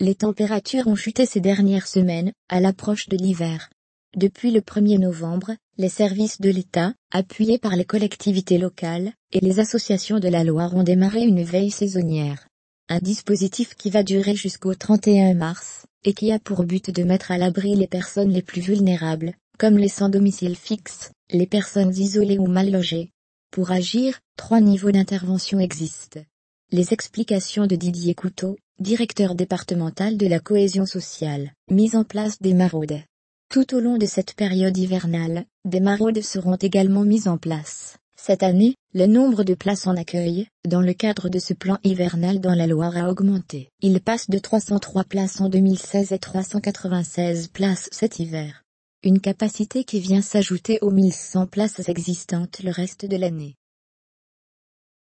Les températures ont chuté ces dernières semaines, à l'approche de l'hiver. Depuis le 1er novembre, les services de l'État, appuyés par les collectivités locales, et les associations de la Loire ont démarré une veille saisonnière. Un dispositif qui va durer jusqu'au 31 mars, et qui a pour but de mettre à l'abri les personnes les plus vulnérables, comme les sans domicile fixe, les personnes isolées ou mal logées. Pour agir, trois niveaux d'intervention existent. Les explications de Didier Couteau, directeur départemental de la cohésion sociale, mise en place des maraudes. Tout au long de cette période hivernale, des maraudes seront également mises en place. Cette année, le nombre de places en accueil, dans le cadre de ce plan hivernal dans la Loire a augmenté. Il passe de 303 places en 2016 à 396 places cet hiver. Une capacité qui vient s'ajouter aux 1100 places existantes le reste de l'année.